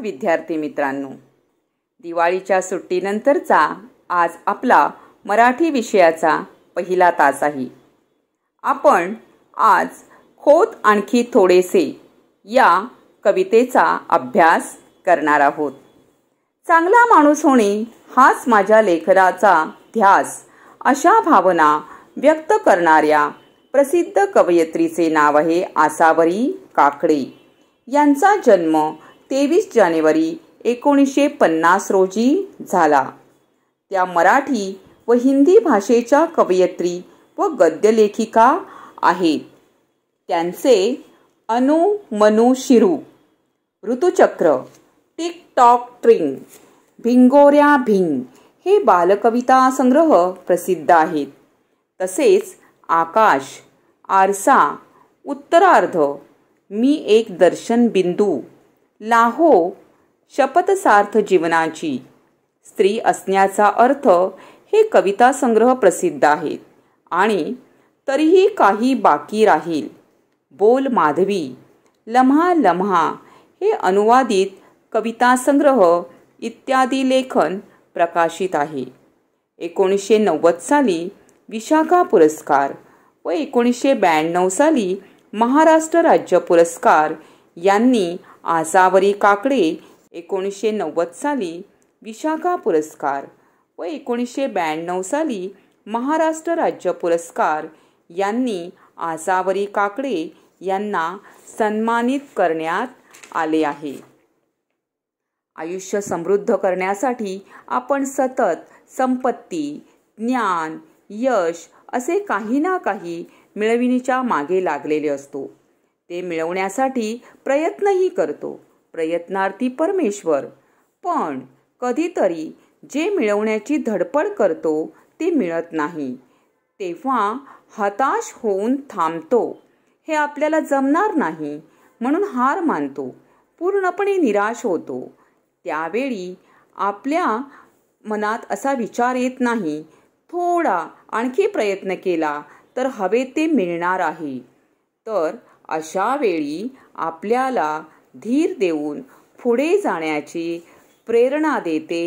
विद्यार्थी मित्रांनो दिवाळीच्या सुट्टीनंतरचा आज आपला मराठी विषयाचा पहिला तास आहे आपण आज खोत आणखी थोडेसे या कवितेचा अभ्यास करणार आहोत चांगला माणूस होणे हाच माझ्या लेखनाचा ध्यास अशा भावना व्यक्त करणाऱ्या प्रसिद्ध कवयित्रीचे नाव आहे आसावरी काकडे यांचा जन्म तेवीस जानेवारी एकोणीसशे पन्नास रोजी झाला त्या मराठी व हिंदी भाषेच्या कवयित्री व गद्यलेखिका आहेत त्यांचे अनु मनु शिरू ऋतुचक्र टिक टॉक ट्रिंग भिंगोऱ्या भिंग हे बालकविता संग्रह प्रसिद्ध आहेत तसेच आकाश आरसा उत्तरार्ध मी एक दर्शन बिंदू लाहो शपथसार्थ जीवनाची स्त्री असण्याचा अर्थ हे कविता संग्रह प्रसिद्ध आहेत आणि तरीही काही बाकी राहील बोल माधवी लम्हा लम्हा हे अनुवादित कविता संग्रह इत्यादी लेखन प्रकाशित आहे एकोणीसशे नव्वद साली विशाखा पुरस्कार व एकोणीसशे ब्याण्णव साली महाराष्ट्र राज्य पुरस्कार यांनी आसावरी काकडे एकोणीसशे नव्वद साली विशाखा पुरस्कार व एकोणीसशे ब्याण्णव साली महाराष्ट्र राज्य पुरस्कार यांनी आसावरी काकडे यांना सन्मानित करण्यात आले आहे आयुष्य समृद्ध करण्यासाठी आपण सतत संपत्ती ज्ञान यश असे काही ना काही मिळविणीच्या मागे लागलेले असतो ते मिळवण्यासाठी प्रयत्नही करतो प्रयत्नार्थी परमेश्वर पण कधीतरी जे मिळवण्याची धडपड करतो ते मिळत नाही तेव्हा हताश होऊन थांबतो हे आपल्याला जमणार नाही म्हणून हार मानतो पूर्णपणे निराश होतो त्यावेळी आपल्या मनात असा विचार येत नाही थोडा आणखी प्रयत्न केला तर हवे ते मिळणार आहे तर अशा वेळी आपल्याला धीर देऊन पुढे जाण्याची प्रेरणा देते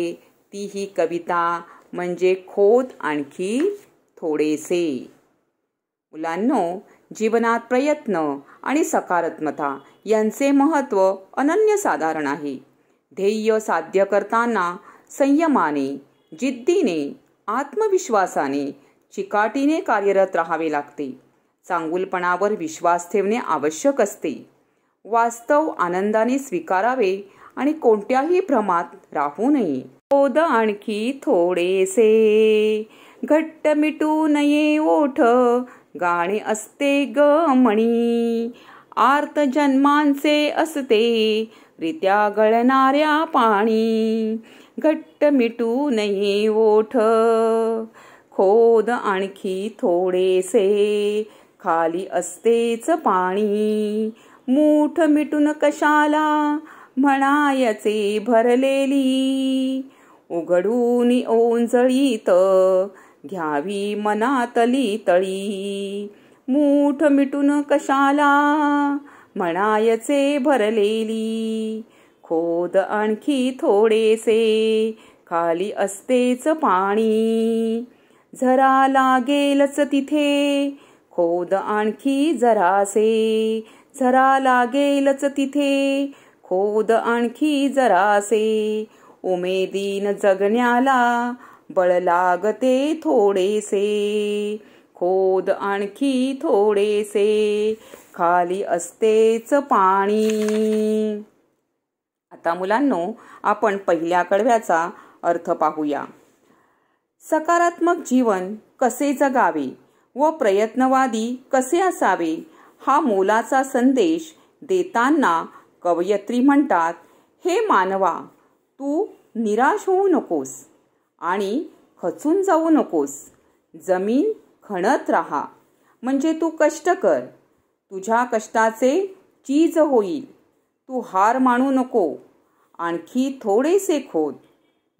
ती ही कविता म्हणजे खोद आणखी थोडेसे मुलांनो जीवनात प्रयत्न आणि सकारात्मता यांचे महत्त्व अनन्यसाधारण आहे ध्येय साध्य करताना संयमाने जिद्दीने आत्मविश्वासाने चिकाटीने कार्यरत राहावे लागते चांगुलपणावर विश्वास ठेवणे आवश्यक असते वास्तव आनंदाने स्वीकारावे आणि कोणत्याही भ्रमात राहू नये ओद आणखी थोडेसे घट्ट मिटू नये ओठ गाणे असते ग मणी आर्त जन्मांचे असते रित्या गळणाऱ्या पाणी घट्ट मिटू नये ओठ खोद आणखी थोडेसे खाली असतेच पाणी मूठ मिटून कशाला म्हणायचे भरलेली उघडून ओंजळीत घ्यावी मनातली तळी मूठ मिटून कशाला म्हणायचे भरलेली खोद आणखी थोडेसे खाली असतेच पाणी झरा लागेलच तिथे खोद आणखी जरासे जरा लागेलच तिथे खोद आणखी जरासे उमेदीन जगण्याला बळ लागते थोडेसे खोद आणखी थोडेसे खाली असतेच पाणी आता मुलांनो आपण पहिल्या कडव्याचा अर्थ पाहूया सकारात्मक जीवन कसे जगावे व प्रयत्नवादी कसे असावे हा मोलाचा संदेश देताना कवयत्री म्हणतात हे मानवा तू निराश होऊ नकोस आणि खचून जाऊ नकोस जमीन खणत राहा म्हणजे तू कष्ट कर तुझ्या कष्टाचे चीज होईल तू हार मानू नको आणखी थोडेसे खोद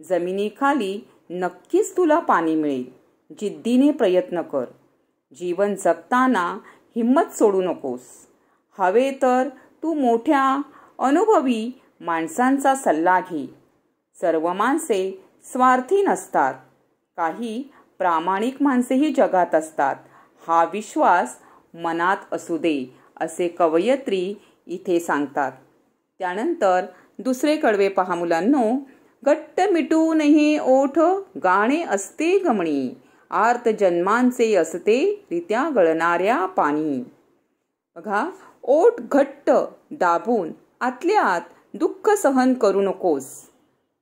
जमिनीखाली नक्कीच तुला पाणी मिळेल जिद्दीने प्रयत्न कर जीवन जगताना हिम्मत सोडू नकोस हवे तर तू मोठ्या अनुभवी माणसांचा सल्ला घे सर्व माणसे स्वार्थी नसतात काही प्रामाणिक माणसेही जगात असतात हा विश्वास मनात असू दे असे कवयत्री इथे सांगतात त्यानंतर दुसरे कडवे पहा मुलांनो गट्ट मिटूनही ओठ गाणे असते गमणी आर्त जन्मांचे असते रित्या गळणाऱ्या पाणी बघा ओट घट्ट दाबून आत दुःख सहन करू नकोस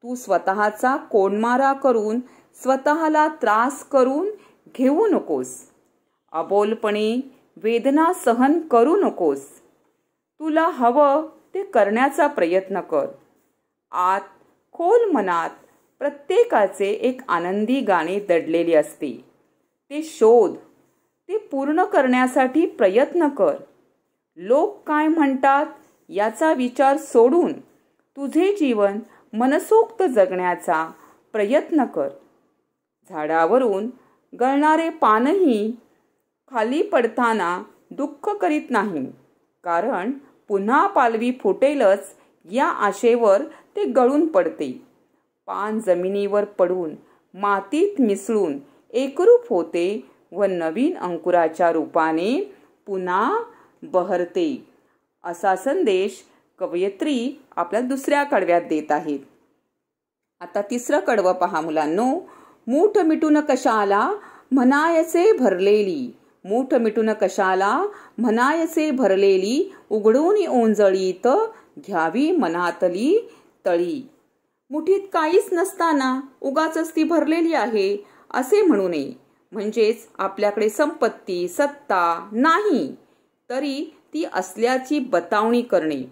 तू स्वतःचा कोंडमारा करून स्वतःला त्रास करून घेऊ नकोस अबोलपणे वेदना सहन करू नकोस तुला हवं ते करण्याचा प्रयत्न कर आत खोल मनात प्रत्येकाचे एक आनंदी गाणे दडलेली असते ते शोध ते पूर्ण करण्यासाठी प्रयत्न कर लोक काय म्हणतात याचा विचार सोडून तुझे जीवन मनसोक्त जगण्याचा प्रयत्न कर झाडावरून गळणारे पानही खाली पडताना दुःख करीत नाही कारण पुन्हा पालवी फुटेलच या आशेवर ते गळून पडते पान जमिनीवर पडून मातीत मिसळून एकरूप होते व नवीन अंकुराच्या रूपाने पुन्हा बहरते असा संदेश कवयत्री आपल्या दुसऱ्या कडव्यात देत आहेत आता तिसरं कडवं पहा मुलांनो मूठ मिटून कशाला म्हणायचे भरलेली मूठ मिटून कशाला म्हणायचे भरलेली उघडून ओंजळीत घ्यावी मनातली तळी मुठीत काहीच नसताना उगाच ती भरलेली आहे असे म्हणू नये म्हणजेच आपल्याकडे संपत्ती सत्ता नाही तरी ती असल्याची बतावणी करणे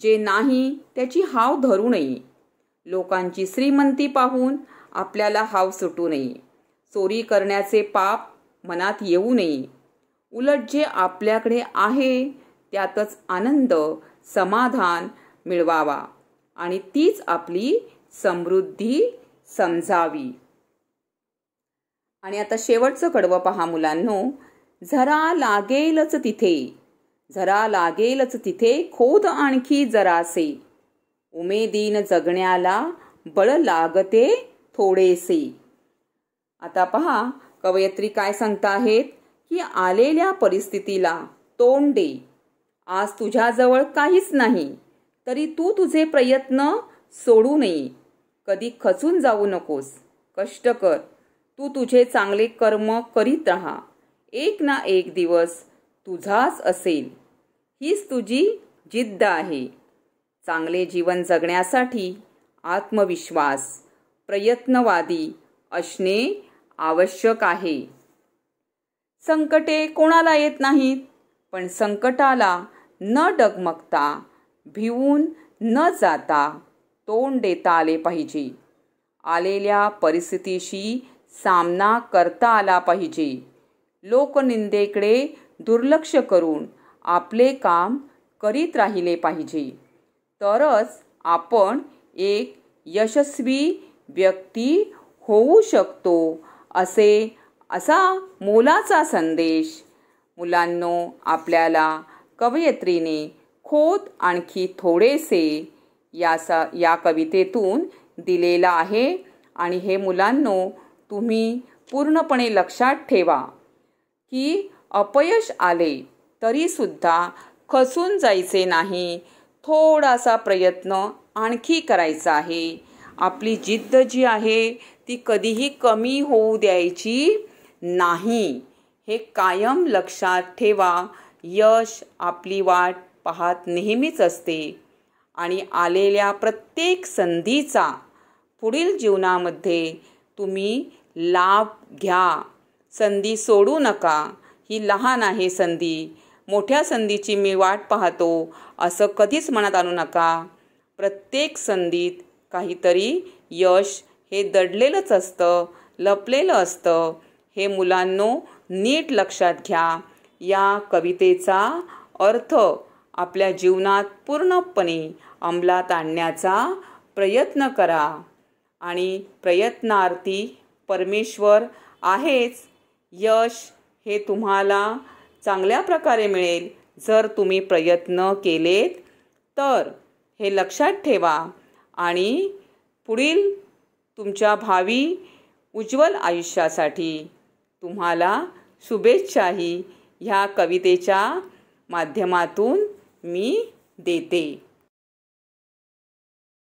जे नाही त्याची हाव धरू नये लोकांची श्रीमंती पाहून आपल्याला हाव सुटू नये चोरी करण्याचे पाप मनात येऊ नये उलट जे आपल्याकडे आहे त्यातच आनंद समाधान मिळवावा आणि तीच आपली समृद्धी समजावी आणि आता शेवटचं कडवं पहा मुलांनो झरा लागेलच तिथे जरा लागेलच तिथे खोद आणखी जरासे उमेदीन जगण्याला बळ लागते थोडेसे आता पहा कवयत्री काय सांगता आहेत की आलेल्या परिस्थितीला तोंड दे आज तुझ्याजवळ काहीच नाही तरी तू तुझे प्रयत्न सोडू नये कधी खचून जाऊ नकोस कष्ट कर तू तुझे चांगले कर्म करीत राहा एक ना एक दिवस तुझाच असेल हीच तुझी जिद्द आहे चांगले जीवन जगण्यासाठी आत्मविश्वास प्रयत्नवादी असणे आवश्यक आहे संकटे कोणाला येत नाहीत पण संकटाला न डगमगता भिवून न जाता तोंड देता आले पाहिजे आलेल्या परिस्थितीशी सामना करता आला पाहिजे लोकनिंदेकडे दुर्लक्ष करून आपले काम करीत राहिले पाहिजे तरच आपण एक यशस्वी व्यक्ती होऊ शकतो असे असा मोलाचा संदेश मुलांनो आपल्याला कवयत्रीने खोत आणखी थोडेसे यासा या कवितेतून दिलेला आहे आणि हे मुलांनो तुम्ही पूर्णपणे लक्षात ठेवा की अपयश आले तरीसुद्धा खसून जायचे नाही थोडासा प्रयत्न आणखी करायचा आहे आपली जिद्द जी आहे ती कधीही कमी होऊ द्यायची नाही हे कायम लक्षात ठेवा यश आपली वाट पाहत नेहमीच असते आणि आलेल्या प्रत्येक संधीचा पुढील जीवनामध्ये तुम्ही लाभ घ्या संधी सोडू नका ही लहान आहे संधी मोठ्या संधीची मी वाट पाहतो असं कधीच मनात आणू नका प्रत्येक संधीत काहीतरी यश हे दडलेलंच असतं लपलेलं असतं हे मुलांनो नीट लक्षात घ्या या कवितेचा अर्थ आपल्या जीवनात पूर्णपणे अंमलात आणण्याचा प्रयत्न करा आणि प्रयत्नार्थी परमेश्वर आहेच यश हे तुम्हाला चांगल्या प्रकारे मिळेल जर तुम्ही प्रयत्न केलेत तर हे लक्षात ठेवा आणि पुढील तुमच्या भावी उज्ज्वल आयुष्यासाठी तुम्हाला शुभेच्छाही ह्या कवितेच्या माध्यमातून mi, de, de.